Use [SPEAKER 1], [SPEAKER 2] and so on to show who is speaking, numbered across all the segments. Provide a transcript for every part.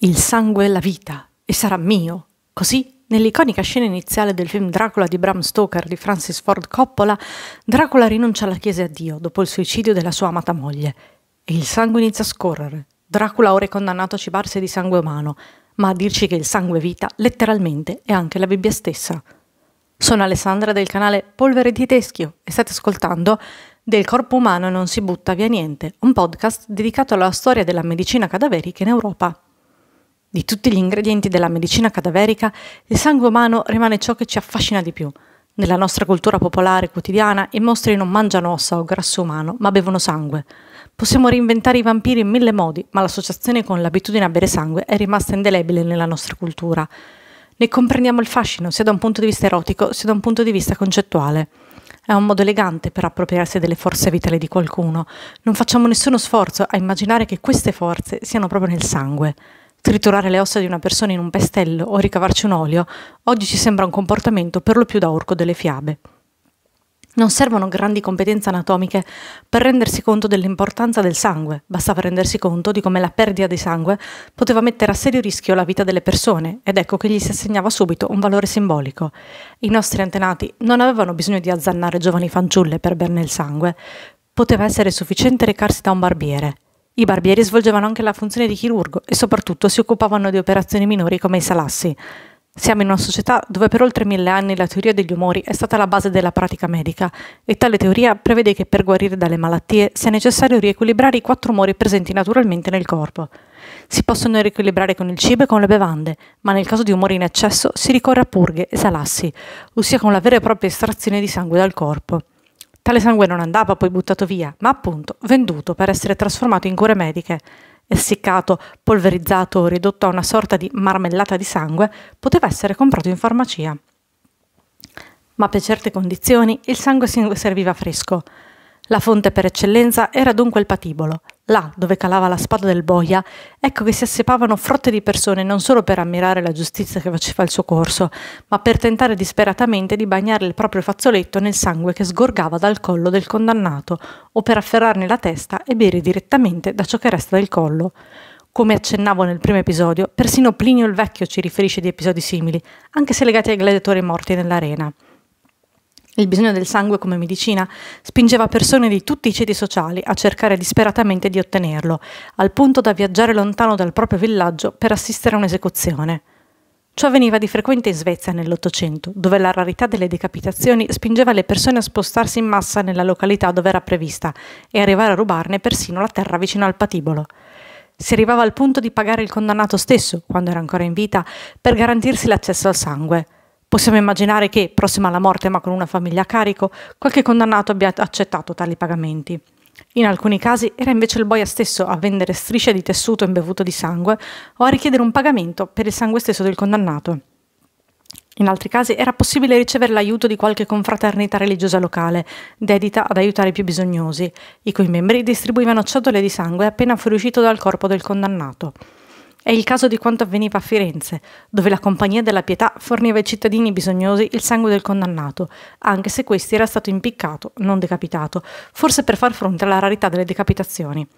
[SPEAKER 1] Il sangue è la vita e sarà mio. Così, nell'iconica scena iniziale del film Dracula di Bram Stoker di Francis Ford Coppola, Dracula rinuncia alla chiesa a Dio dopo il suicidio della sua amata moglie. E il sangue inizia a scorrere. Dracula ora è condannato a cibarsi di sangue umano, ma a dirci che il sangue è vita, letteralmente, è anche la Bibbia stessa. Sono Alessandra del canale Polvere di Teschio e state ascoltando Del corpo umano non si butta via niente, un podcast dedicato alla storia della medicina cadaverica in Europa. Di tutti gli ingredienti della medicina cadaverica, il sangue umano rimane ciò che ci affascina di più. Nella nostra cultura popolare quotidiana i mostri non mangiano ossa o grasso umano, ma bevono sangue. Possiamo reinventare i vampiri in mille modi, ma l'associazione con l'abitudine a bere sangue è rimasta indelebile nella nostra cultura. Ne comprendiamo il fascino sia da un punto di vista erotico sia da un punto di vista concettuale. È un modo elegante per appropriarsi delle forze vitali di qualcuno. Non facciamo nessuno sforzo a immaginare che queste forze siano proprio nel sangue. Triturare le ossa di una persona in un pestello o ricavarci un olio oggi ci sembra un comportamento per lo più da orco delle fiabe. Non servono grandi competenze anatomiche per rendersi conto dell'importanza del sangue, bastava rendersi conto di come la perdita di sangue poteva mettere a serio rischio la vita delle persone ed ecco che gli si assegnava subito un valore simbolico. I nostri antenati non avevano bisogno di azzannare giovani fanciulle per berne il sangue, poteva essere sufficiente recarsi da un barbiere, i barbieri svolgevano anche la funzione di chirurgo e soprattutto si occupavano di operazioni minori come i salassi. Siamo in una società dove per oltre mille anni la teoria degli umori è stata la base della pratica medica e tale teoria prevede che per guarire dalle malattie sia necessario riequilibrare i quattro umori presenti naturalmente nel corpo. Si possono riequilibrare con il cibo e con le bevande, ma nel caso di umori in eccesso si ricorre a purghe e salassi, ossia con la vera e propria estrazione di sangue dal corpo. Tale sangue non andava poi buttato via, ma appunto venduto per essere trasformato in cure mediche. Essiccato, polverizzato, o ridotto a una sorta di marmellata di sangue, poteva essere comprato in farmacia. Ma per certe condizioni il sangue serviva fresco. La fonte per eccellenza era dunque il patibolo, Là, dove calava la spada del boia, ecco che si assepavano frotte di persone non solo per ammirare la giustizia che faceva il suo corso, ma per tentare disperatamente di bagnare il proprio fazzoletto nel sangue che sgorgava dal collo del condannato, o per afferrarne la testa e bere direttamente da ciò che resta del collo. Come accennavo nel primo episodio, persino Plinio il Vecchio ci riferisce di episodi simili, anche se legati ai gladiatori morti nell'arena. Il bisogno del sangue come medicina spingeva persone di tutti i ceti sociali a cercare disperatamente di ottenerlo, al punto da viaggiare lontano dal proprio villaggio per assistere a un'esecuzione. Ciò avveniva di frequente in Svezia nell'Ottocento, dove la rarità delle decapitazioni spingeva le persone a spostarsi in massa nella località dove era prevista e arrivare a rubarne persino la terra vicino al patibolo. Si arrivava al punto di pagare il condannato stesso, quando era ancora in vita, per garantirsi l'accesso al sangue. Possiamo immaginare che, prossima alla morte ma con una famiglia a carico, qualche condannato abbia accettato tali pagamenti. In alcuni casi era invece il boia stesso a vendere strisce di tessuto imbevuto di sangue o a richiedere un pagamento per il sangue stesso del condannato. In altri casi era possibile ricevere l'aiuto di qualche confraternita religiosa locale, dedita ad aiutare i più bisognosi, i cui membri distribuivano ciotole di sangue appena fuoriuscito dal corpo del condannato. È il caso di quanto avveniva a Firenze, dove la Compagnia della Pietà forniva ai cittadini bisognosi il sangue del condannato, anche se questi era stato impiccato, non decapitato, forse per far fronte alla rarità delle decapitazioni.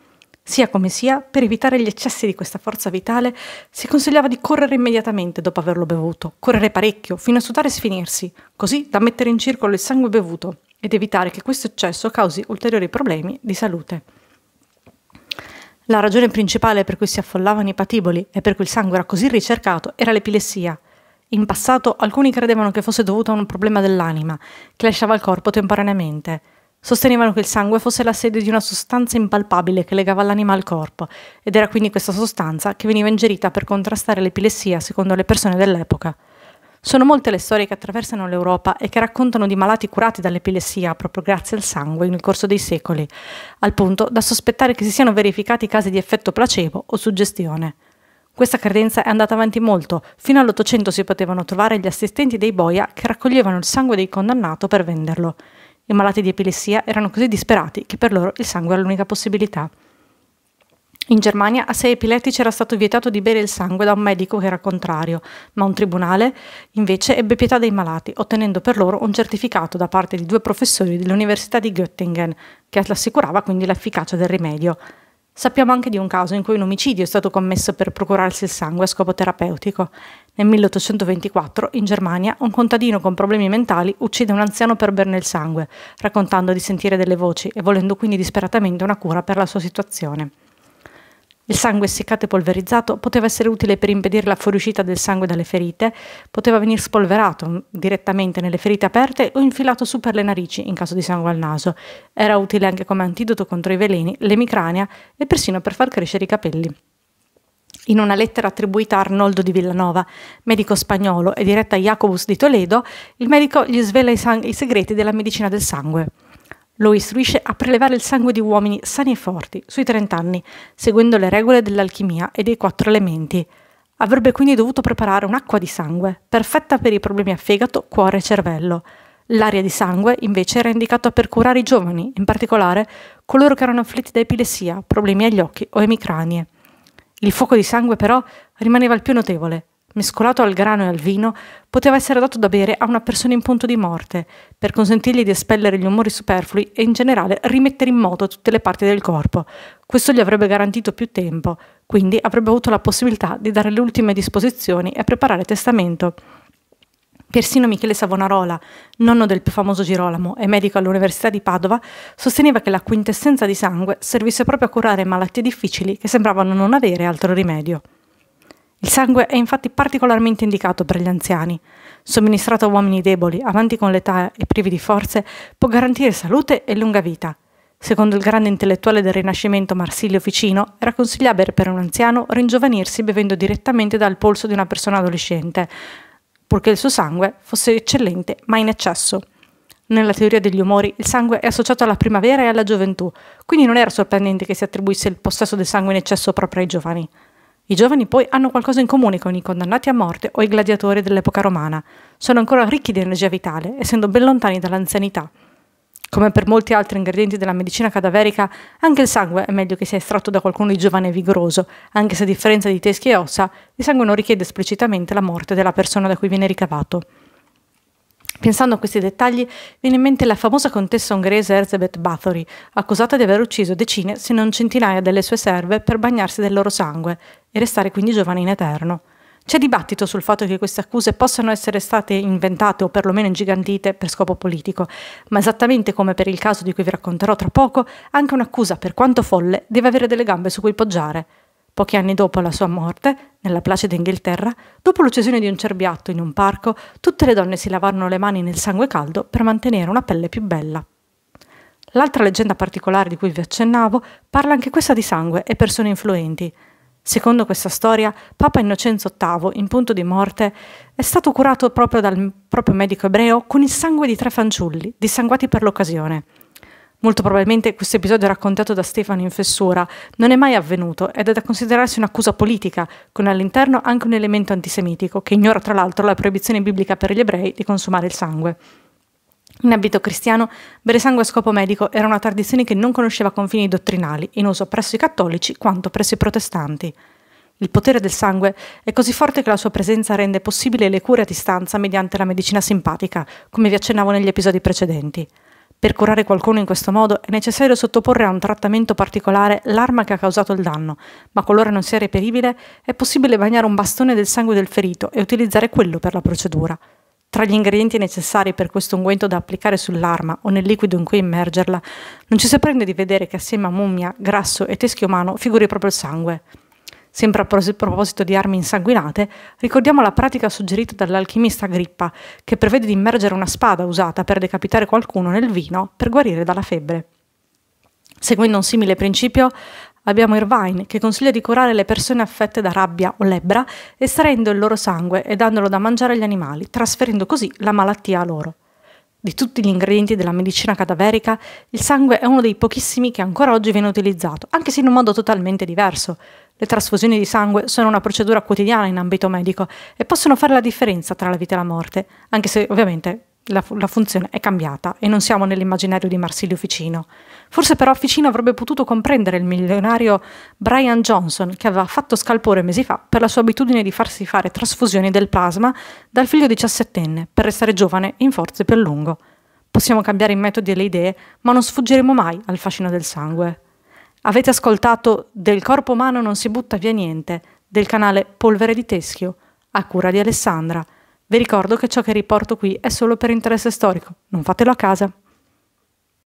[SPEAKER 1] Sia come sia, per evitare gli eccessi di questa forza vitale, si consigliava di correre immediatamente dopo averlo bevuto, correre parecchio, fino a sudare e sfinirsi, così da mettere in circolo il sangue bevuto ed evitare che questo eccesso causi ulteriori problemi di salute. La ragione principale per cui si affollavano i patiboli e per cui il sangue era così ricercato era l'epilessia. In passato alcuni credevano che fosse dovuto a un problema dell'anima, che lasciava il corpo temporaneamente. Sostenevano che il sangue fosse la sede di una sostanza impalpabile che legava l'anima al corpo, ed era quindi questa sostanza che veniva ingerita per contrastare l'epilessia secondo le persone dell'epoca. Sono molte le storie che attraversano l'Europa e che raccontano di malati curati dall'epilessia proprio grazie al sangue nel corso dei secoli, al punto da sospettare che si siano verificati casi di effetto placebo o suggestione. Questa credenza è andata avanti molto, fino all'Ottocento si potevano trovare gli assistenti dei boia che raccoglievano il sangue dei condannato per venderlo. I malati di epilessia erano così disperati che per loro il sangue era l'unica possibilità. In Germania a sei epilettici era stato vietato di bere il sangue da un medico che era contrario, ma un tribunale invece ebbe pietà dei malati, ottenendo per loro un certificato da parte di due professori dell'Università di Göttingen, che assicurava quindi l'efficacia del rimedio. Sappiamo anche di un caso in cui un omicidio è stato commesso per procurarsi il sangue a scopo terapeutico. Nel 1824, in Germania, un contadino con problemi mentali uccide un anziano per berne il sangue, raccontando di sentire delle voci e volendo quindi disperatamente una cura per la sua situazione. Il sangue essiccato e polverizzato poteva essere utile per impedire la fuoriuscita del sangue dalle ferite, poteva venire spolverato direttamente nelle ferite aperte o infilato su per le narici in caso di sangue al naso. Era utile anche come antidoto contro i veleni, l'emicrania e persino per far crescere i capelli. In una lettera attribuita a Arnoldo di Villanova, medico spagnolo, e diretta a Jacobus di Toledo, il medico gli svela i, i segreti della medicina del sangue. Lo istruisce a prelevare il sangue di uomini sani e forti, sui 30 anni, seguendo le regole dell'alchimia e dei quattro elementi. Avrebbe quindi dovuto preparare un'acqua di sangue, perfetta per i problemi a fegato, cuore e cervello. L'aria di sangue invece era indicata per curare i giovani, in particolare coloro che erano afflitti da epilessia, problemi agli occhi o emicranie. Il fuoco di sangue però rimaneva il più notevole, mescolato al grano e al vino, poteva essere dato da bere a una persona in punto di morte, per consentirgli di espellere gli umori superflui e in generale rimettere in moto tutte le parti del corpo. Questo gli avrebbe garantito più tempo, quindi avrebbe avuto la possibilità di dare le ultime disposizioni e preparare testamento. Persino Michele Savonarola, nonno del più famoso Girolamo e medico all'Università di Padova, sosteneva che la quintessenza di sangue servisse proprio a curare malattie difficili che sembravano non avere altro rimedio. Il sangue è infatti particolarmente indicato per gli anziani. Somministrato a uomini deboli, avanti con l'età e privi di forze, può garantire salute e lunga vita. Secondo il grande intellettuale del Rinascimento Marsilio Ficino, era consigliabile per un anziano ringiovanirsi bevendo direttamente dal polso di una persona adolescente, purché il suo sangue fosse eccellente ma in eccesso. Nella teoria degli umori il sangue è associato alla primavera e alla gioventù, quindi non era sorprendente che si attribuisse il possesso del sangue in eccesso proprio ai giovani. I giovani poi hanno qualcosa in comune con i condannati a morte o i gladiatori dell'epoca romana. Sono ancora ricchi di energia vitale, essendo ben lontani dall'anzianità. Come per molti altri ingredienti della medicina cadaverica, anche il sangue è meglio che sia estratto da qualcuno di giovane e vigoroso, anche se a differenza di teschi e ossa, il sangue non richiede esplicitamente la morte della persona da cui viene ricavato. Pensando a questi dettagli, viene in mente la famosa contessa ungherese Elizabeth Bathory, accusata di aver ucciso decine se non centinaia delle sue serve per bagnarsi del loro sangue e restare quindi giovane in eterno. C'è dibattito sul fatto che queste accuse possano essere state inventate o perlomeno ingigantite per scopo politico, ma esattamente come per il caso di cui vi racconterò tra poco, anche un'accusa, per quanto folle, deve avere delle gambe su cui poggiare. Pochi anni dopo la sua morte, nella placida Inghilterra, dopo l'uccisione di un cerbiatto in un parco, tutte le donne si lavarono le mani nel sangue caldo per mantenere una pelle più bella. L'altra leggenda particolare di cui vi accennavo parla anche questa di sangue e persone influenti. Secondo questa storia, Papa Innocenzo VIII, in punto di morte, è stato curato proprio dal proprio medico ebreo con il sangue di tre fanciulli, dissanguati per l'occasione molto probabilmente questo episodio raccontato da Stefano in fessura, non è mai avvenuto ed è da considerarsi un'accusa politica, con all'interno anche un elemento antisemitico, che ignora tra l'altro la proibizione biblica per gli ebrei di consumare il sangue. In abito cristiano, bere sangue a scopo medico era una tradizione che non conosceva confini dottrinali, in uso presso i cattolici quanto presso i protestanti. Il potere del sangue è così forte che la sua presenza rende possibile le cure a distanza mediante la medicina simpatica, come vi accennavo negli episodi precedenti. Per curare qualcuno in questo modo è necessario sottoporre a un trattamento particolare l'arma che ha causato il danno, ma qualora non sia reperibile è possibile bagnare un bastone del sangue del ferito e utilizzare quello per la procedura. Tra gli ingredienti necessari per questo unguento da applicare sull'arma o nel liquido in cui immergerla, non ci si prende di vedere che assieme a mummia, grasso e teschio umano figuri proprio il sangue. Sempre a proposito di armi insanguinate, ricordiamo la pratica suggerita dall'alchimista Agrippa, che prevede di immergere una spada usata per decapitare qualcuno nel vino per guarire dalla febbre. Seguendo un simile principio, abbiamo Irvine, che consiglia di curare le persone affette da rabbia o lebbra, estraendo il loro sangue e dandolo da mangiare agli animali, trasferendo così la malattia a loro. Di tutti gli ingredienti della medicina cadaverica, il sangue è uno dei pochissimi che ancora oggi viene utilizzato, anche se in un modo totalmente diverso. Le trasfusioni di sangue sono una procedura quotidiana in ambito medico e possono fare la differenza tra la vita e la morte, anche se ovviamente la, la, funzione è cambiata e non siamo nell'immaginario di Marsilio Ficino. Forse però Ficino avrebbe potuto comprendere il milionario Brian Johnson che aveva fatto scalpore mesi fa per la sua abitudine di farsi fare trasfusioni del plasma dal figlio diciassettenne per restare giovane in forze più a lungo. Possiamo cambiare i metodi e le idee, ma non sfuggiremo mai al fascino del sangue. Avete ascoltato Del corpo umano non si butta via niente del canale Polvere di Teschio a cura di Alessandra. Vi ricordo che ciò che riporto qui è solo per interesse storico, non fatelo a casa.